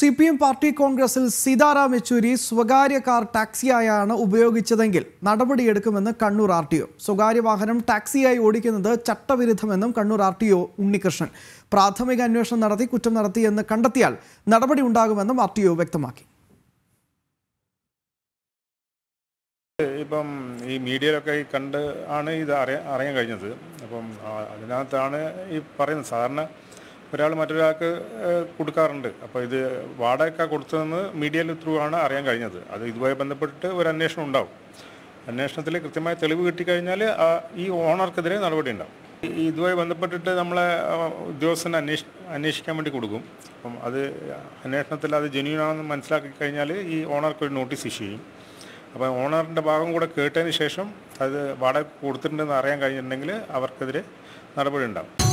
C P M party കോൺഗ്രസിൽ സീതാറാം യെച്ചൂരി സ്വകാര്യ car ടാക്സിയായാണ് ഉപയോഗിച്ചതെങ്കിൽ നടപടിയെടുക്കുമെന്ന് കണ്ണൂർ ആർ ടി ഒ സ്വകാര്യ വാഹനം ടാക്സിയായി ഓടിക്കുന്നത് ചട്ടവിരുദ്ധമെന്നും Kannur R T O Unnikrishnan പ്രാഥമിക അന്വേഷണം നടത്തി കുറ്റം നടത്തിയെന്ന് കണ്ടെത്തിയാൽ നടപടി ഉണ്ടാകുമെന്നും ആർ ടി ഒ വ്യക്തമാക്കി ഇപ്പം ഈ മീഡിയയിലൊക്കെ കണ്ട് ആണ് ഇത് അറിയാൻ കഴിഞ്ഞത് അപ്പം അതിനകത്താണ് ഈ പറയുന്നത് സാധാരണ ഒരാൾ മറ്റൊരാൾക്ക് കൊടുക്കാറുണ്ട് അപ്പോൾ ഇത് വാടക കൊടുത്തതെന്ന് മീഡിയയിൽ ത്രൂ ആണ് അറിയാൻ കഴിഞ്ഞത് അത് ഇതുമായി ബന്ധപ്പെട്ട് ഒരു അന്വേഷണം ഉണ്ടാവും അന്വേഷണത്തിൽ കൃത്യമായ തെളിവ് കിട്ടിക്കഴിഞ്ഞാൽ ഈ ഓണർക്കെതിരെ നടപടി ഉണ്ടാവും ഇതുമായി ബന്ധപ്പെട്ടിട്ട് നമ്മളെ ഉദ്യോഗസ്ഥനെ അന്വേഷ അന്വേഷിക്കാൻ വേണ്ടി കൊടുക്കും അപ്പം അത് അന്വേഷണത്തിൽ അത് ആണെന്ന് മനസ്സിലാക്കി കഴിഞ്ഞാൽ ഈ ഓണർക്ക് ഒരു നോട്ടീസ് ഇഷ്യൂ ചെയ്യും അപ്പോൾ ഓണറിൻ്റെ ഭാഗം കൂടെ കേട്ടതിന് ശേഷം അത് വാടക കൊടുത്തിട്ടുണ്ടെന്ന് അറിയാൻ കഴിഞ്ഞിട്ടുണ്ടെങ്കിൽ അവർക്കെതിരെ നടപടി ഉണ്ടാവും